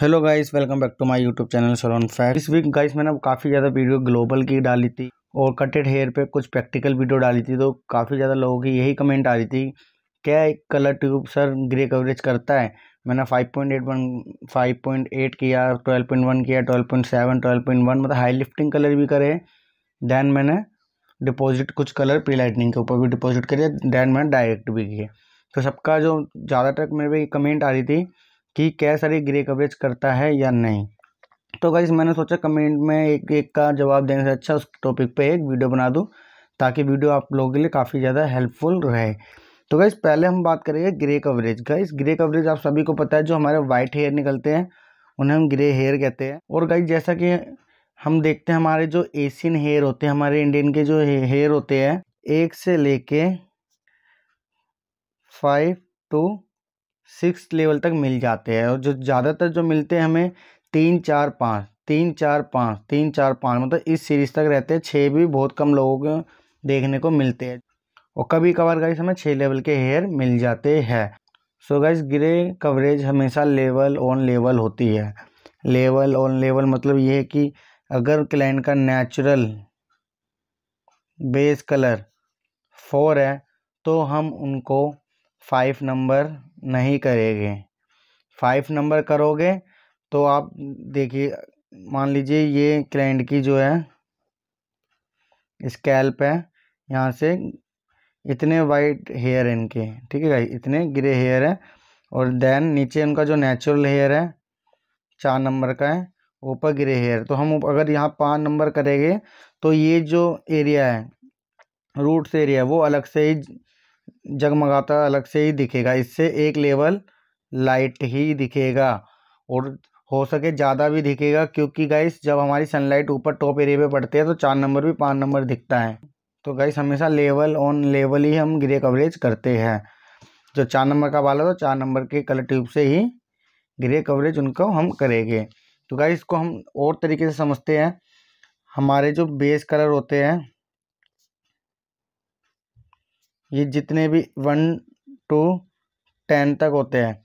hello guys welcome back to my YouTube channel salon fact इस week guys मैंने काफ़ी ज़्यादा वीडियो ग्लोबल की डाली थी और कटेड हेयर पे कुछ प्रैक्टिकल वीडियो डाली थी तो काफ़ी ज़्यादा लोगों की यही कमेंट आ रही थी क्या एक colour tube sir grey coverage करता है मैंने 5.81 5.8 किया ट्वेल्व किया ट्वेल्व 12.1 मतलब हाई लिफ्टिंग कलर भी करे दैन मैंने डिपॉजिट कुछ कलर प्री लाइटनिंग के ऊपर भी डिपॉजिट करे दैन मैंने डायरेक्ट भी किए तो सबका जो ज़्यादातर मेरे पे कमेंट आ रही थी कि कैश सारी ग्रे कवरेज करता है या नहीं तो गाइज मैंने सोचा कमेंट में एक एक का जवाब देने से अच्छा उस टॉपिक पे एक वीडियो बना दूँ ताकि वीडियो आप लोगों के लिए काफ़ी ज़्यादा हेल्पफुल रहे तो गाइज पहले हम बात करेंगे grey coverage guys grey coverage आप सभी को पता है जो हमारे वाइट हेयर निकलते हैं उन्हें हम ग्रे हेयर कहते हैं और गाइज जैसा कि हम देखते हैं हमारे जो एशियन हेयर होते हैं हमारे इंडियन के जो हेयर होते हैं एक से लेके फाइव टू सिक्स लेवल तक मिल जाते हैं और जो ज़्यादातर जो मिलते हैं हमें तीन चार पाँच तीन चार पाँच तीन चार पाँच मतलब इस सीरीज़ तक रहते हैं छः भी बहुत कम लोगों को देखने को मिलते हैं और कभी कभार गाइस हमें छः लेवल के हेयर मिल जाते हैं सो गाइस ग्रे कवरेज हमेशा लेवल ऑन लेवल होती है लेवल ऑन लेवल मतलब ये है कि अगर क्लाइंट का नेचुरल बेस कलर फोर है तो हम उनको फाइव नंबर नहीं करेंगे फाइव नंबर करोगे तो आप देखिए मान लीजिए ये क्लाइंट की जो है स्कैल्प है यहाँ से इतने वाइट हेयर इनके ठीक है इतने ग्रे हेयर है और देन नीचे उनका जो नेचुरल हेयर है चार नंबर का है ऊपर ग्रे हेयर तो हम अगर यहाँ पाँच नंबर करेंगे तो ये जो एरिया है रूट्स एरिया है वो अलग से ही जगमगाता अलग से ही दिखेगा इससे एक लेवल लाइट ही दिखेगा और हो सके ज़्यादा भी दिखेगा क्योंकि गाइस जब हमारी सनलाइट ऊपर टॉप एरिया पे पड़ती है तो चार नंबर भी पाँच नंबर दिखता है तो गाइस हमेशा लेवल ऑन लेवल ही हम ग्रे कवरेज करते हैं जो चार नंबर का बाल है तो चार नंबर के कलर ट्यूब से ही ग्रे कवरेज उनको हम करेंगे तो गाइस इसको हम और तरीके से समझते हैं हमारे जो बेस कलर होते हैं ये जितने भी वन टू टेन तक होते हैं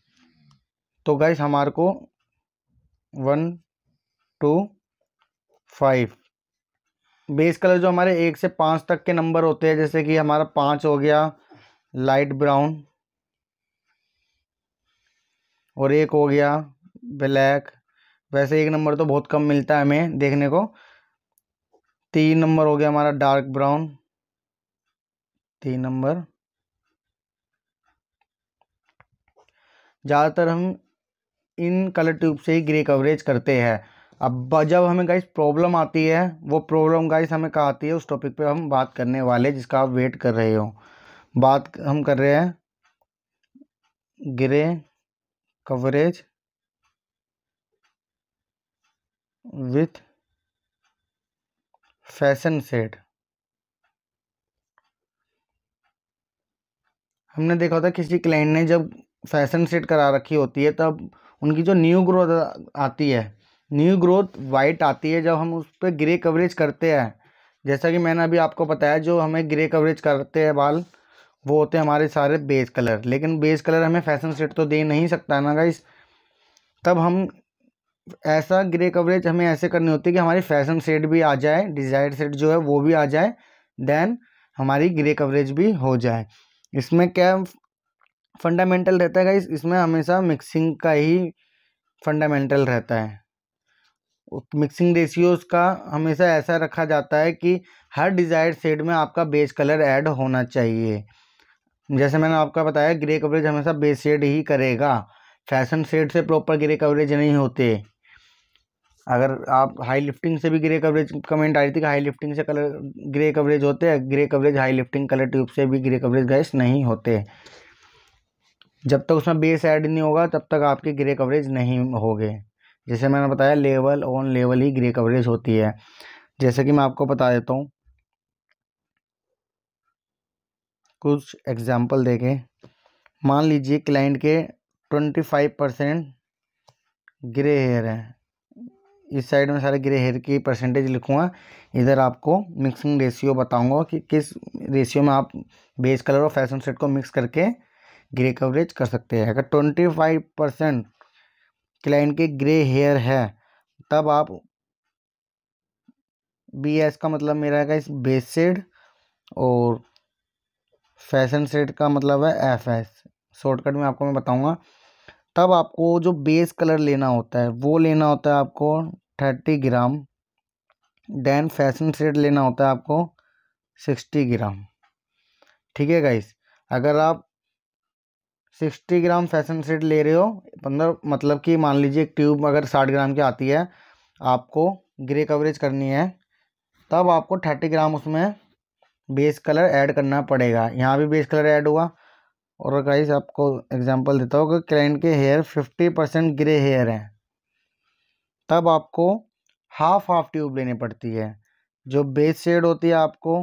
तो गाइस हमारे को one two five base colour जो हमारे एक से पाँच तक के नंबर होते हैं जैसे कि हमारा पाँच हो गया लाइट ब्राउन और एक हो गया ब्लैक वैसे एक नंबर तो बहुत कम मिलता है हमें देखने को तीन नंबर हो गया हमारा डार्क ब्राउन तीन नंबर ज़्यादातर हम इन कलर ट्यूब से ही ग्रे कवरेज करते हैं अब जब हमें गाइस प्रॉब्लम आती है वो प्रॉब्लम गाइस हमें कहा आती है उस टॉपिक पे हम बात करने वाले जिसका आप वेट कर रहे हो बात हम कर रहे हैं grey coverage with fashion set हमने देखा होता है किसी क्लाइंट ने जब फैशन सेट करा रखी होती है तब उनकी जो न्यू ग्रोथ आती है न्यू ग्रोथ वाइट आती है जब हम उस पर ग्रे कवरेज करते हैं जैसा कि मैंने अभी आपको बताया जो हमें ग्रे कवरेज करते हैं बाल वो होते हैं हमारे सारे बेस कलर लेकिन बेस कलर हमें फैशन सेट तो दे नहीं सकता ना गाइस तब हम ऐसा ग्रे कवरेज हमें ऐसे करनी होती है कि हमारी फैशन सेट भी आ जाए डिज़ायर सेट जो है वो भी आ जाए देन हमारी ग्रे कवरेज भी हो जाए इसमें क्या फंडामेंटल रहता है इसमें हमेशा मिक्सिंग का ही फंडामेंटल रहता है मिक्सिंग रेशियोज़ का हमेशा ऐसा रखा जाता है कि हर डिज़ायर्ड शेड में आपका बेस कलर ऐड होना चाहिए जैसे मैंने आपका बताया ग्रे कवरेज हमेशा बेस शेड ही करेगा फैशन शेड से प्रॉपर ग्रे कवरेज नहीं होते अगर आप हाई लिफ्टिंग से भी ग्रे कवरेज कमेंट आ रही थी कि हाई लिफ्टिंग से कलर ग्रे कवरेज होते हैं grey coverage high lifting colour tube से भी ग्रे कवरेज गैस नहीं होते जब तक उसमें बेस ऐड नहीं होगा तब तक आपके ग्रे कवरेज नहीं होगे जैसे मैंने बताया लेवल ऑन लेवल ही ग्रे कवरेज होती है जैसे कि मैं आपको बता देता हूँ कुछ एग्जाम्पल देखें मान लीजिए क्लाइंट के twenty five percent grey hair है इस साइड में सारे ग्रे हेयर की परसेंटेज लिखूँगा इधर आपको मिक्सिंग रेशियो बताऊँगा कि किस रेशियो में आप बेस कलर और फैशन सेट को मिक्स करके ग्रे कवरेज कर सकते हैं अगर ट्वेंटी फाइव परसेंट क्लाइंट के ग्रे हेयर है तब आप बी एस का मतलब मेरा है इस बेस सेड और फैशन सेट का मतलब है एफ एस शॉर्टकट में आपको मैं बताऊंगा तब आपको जो बेस कलर लेना होता है वो लेना होता है आपको thirty gram then fashion set लेना होता है आपको सिक्सटी ग्राम ठीक है गाइस अगर आप सिक्सटी ग्राम फैशन सेट ले रहे हो पंद्रह मतलब, मतलब कि मान लीजिए ट्यूब अगर साठ ग्राम की आती है आपको ग्रे कवरेज करनी है तब आपको थर्टी ग्राम उसमें बेस कलर ऐड करना पड़ेगा यहाँ भी बेस कलर ऐड हुआ और गाइस आपको एग्जांपल देता हूँ कि क्लाइंट के hair fifty percent grey hair हैं तब आपको हाफ हाफ ट्यूब लेनी पड़ती है जो बेस शेड होती है आपको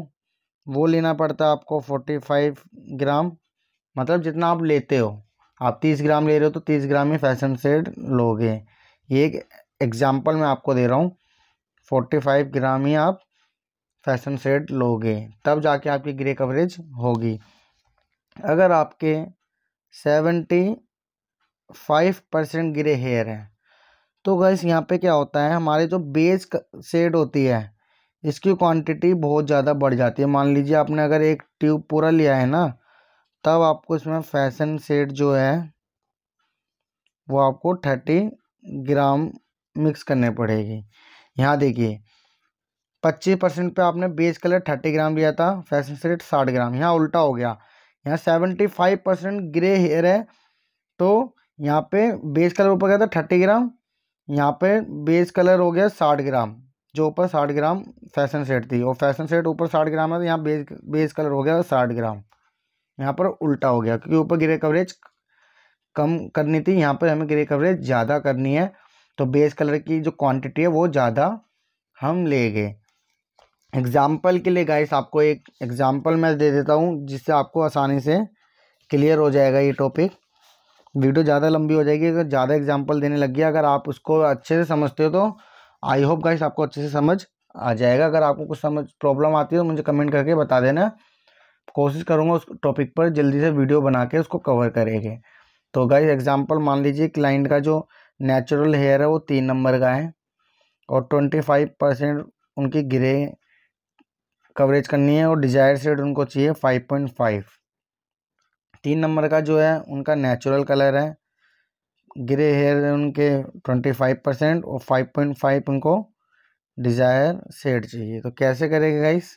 वो लेना पड़ता है आपको फोर्टी फाइव ग्राम मतलब जितना आप लेते हो आप तीस ग्राम ले रहे हो तो तीस ग्राम ही फैशन सेड लोगे ये एक एग्ज़ाम्पल मैं आपको दे रहा हूँ फोर्टी फाइव ग्राम ही आप फैशन सेड लोगे तब जाके आपकी ग्रे कवरेज होगी अगर आपके seventy five percent grey hair है तो गैस यहाँ पे क्या होता है हमारे जो बेस सेड होती है इसकी क्वांटिटी बहुत ज़्यादा बढ़ जाती है मान लीजिए आपने अगर एक ट्यूब पूरा लिया है ना तब आपको इसमें फैशन सेड जो है वो आपको थर्टी ग्राम मिक्स करने पड़ेगी यहाँ देखिए पच्चीस परसेंट पर आपने बेस कलर थर्टी ग्राम लिया था फैशन सेड साठ ग्राम यहाँ उल्टा हो गया यहाँ seventy five percent grey hair है तो यहाँ पे बेस कलर ऊपर गया था थर्टी ग्राम यहाँ पे बेस कलर हो गया साठ ग्राम जो ऊपर साठ ग्राम फैशन सेट थी और फैशन सेट ऊपर साठ ग्राम है तो यहाँ बेस बेस कलर हो गया साठ ग्राम यहाँ पर उल्टा हो गया क्योंकि ऊपर ग्रे कवरेज कम करनी थी यहाँ पर हमें ग्रे कवरेज ज़्यादा करनी है तो बेस कलर की जो क्वांटिटी है वो ज़्यादा हम ले गए एग्ज़ाम्पल के लिए गाइस आपको एक एग्ज़ाम्पल मैं दे देता हूँ जिससे आपको आसानी से क्लियर हो जाएगा ये टॉपिक वीडियो ज़्यादा लंबी हो जाएगी अगर ज़्यादा एग्जाम्पल देने लग गया अगर आप उसको अच्छे से समझते हो तो आई होप गाइस आपको अच्छे से समझ आ जाएगा अगर आपको कुछ समझ प्रॉब्लम आती है तो मुझे कमेंट करके बता देना कोशिश करूँगा उस टॉपिक पर जल्दी से वीडियो बना के उसको कवर करेंगे तो गाइस एग्जाम्पल मान लीजिए क्लाइंट का जो नेचुरल हेयर है वो तीन नंबर का है और ट्वेंटी फाइव परसेंट उनकी ग्रे कवरेज करनी है और डिजायर सेट उनको चाहिए फाइव पॉइंट फाइव तीन नंबर का जो है उनका नेचुरल कलर है ग्रे हेयर है उनके ट्वेंटी फाइव परसेंट और फाइव पॉइंट फाइव उनको डिज़ायर सेट चाहिए तो कैसे करेंगे गाइस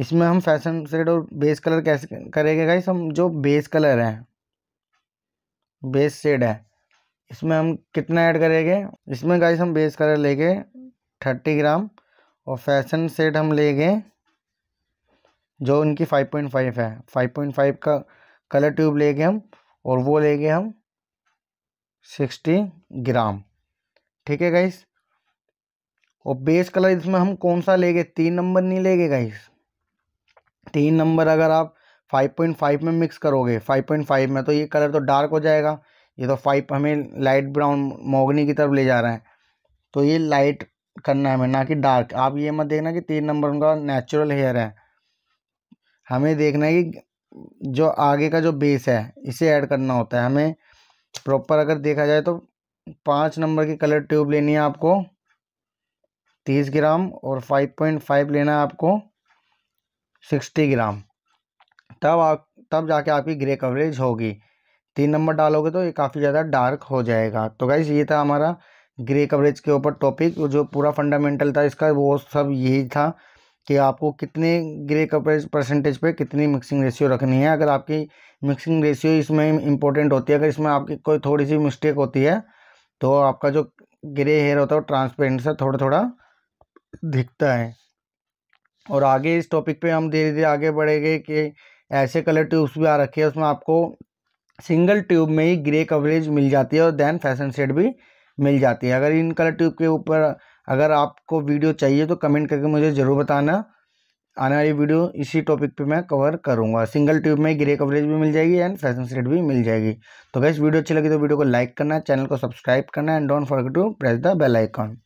इसमें हम फैशन सेट और बेस कलर कैसे करेंगे गाइस हम जो बेस कलर है बेस सेड है इसमें हम कितना ऐड करेंगे इसमें गाइस हम बेस कलर लेंगे थर्टी ग्राम और फैशन सेट हम लेंगे जो उनकी फाइव पॉइंट फाइव है फाइव पॉइंट फाइव का कलर ट्यूब लेंगे हम और वो लेंगे हम सिक्सटी ग्राम ठीक है गाइस और बेस कलर इसमें हम कौन सा लेंगे तीन नंबर नहीं लेंगे गाइस तीन नंबर अगर आप 5.5 में मिक्स करोगे 5.5 में तो ये कलर तो डार्क हो जाएगा ये तो फाइव हमें लाइट ब्राउन मोगनी की तरफ ले जा रहा है तो ये लाइट करना है हमें ना कि डार्क आप ये मत देखना कि तीन नंबर उनका नेचुरल हेयर है हमें देखना है कि जो आगे का जो बेस है इसे ऐड करना होता है हमें प्रॉपर अगर देखा जाए तो पाँच नंबर की कलर ट्यूब लेनी है आपको तीस ग्राम और फाइव पॉइंट फाइव लेना है आपको सिक्सटी ग्राम तब आप तब जाके आपकी ग्रे कवरेज होगी तीन नंबर डालोगे तो ये काफ़ी ज़्यादा डार्क हो जाएगा तो गाइज ये था हमारा ग्रे कवरेज के ऊपर टॉपिक जो पूरा फंडामेंटल था इसका वो सब यही था कि आपको कितने ग्रे कपड़े परसेंटेज पे कितनी मिक्सिंग रेशियो रखनी है अगर आपकी मिक्सिंग रेशियो इसमें इम्पोर्टेंट होती है अगर इसमें आपकी कोई थोड़ी सी मिस्टेक होती है तो आपका जो ग्रे हेयर होता है वो ट्रांसपेरेंट सा थोड़ा थोड़ा दिखता है और आगे इस टॉपिक पे हम धीरे धीरे आगे बढ़ेंगे कि ऐसे कलर ट्यूब्स भी आ रखे हैं उसमें आपको सिंगल ट्यूब में ही ग्रे कवरेज मिल जाती है और देन फैशन सेट भी मिल जाती है अगर इन कलर ट्यूब के ऊपर अगर आपको वीडियो चाहिए तो कमेंट करके मुझे ज़रूर बताना आने वाली वीडियो इसी टॉपिक पे मैं कवर करूँगा सिंगल ट्यूब में ग्रे कवरेज भी मिल जाएगी एंड फैशन सेट भी मिल जाएगी तो गैस वीडियो अच्छी लगी तो वीडियो को लाइक करना चैनल को सब्सक्राइब करना and don't forget to press the bell icon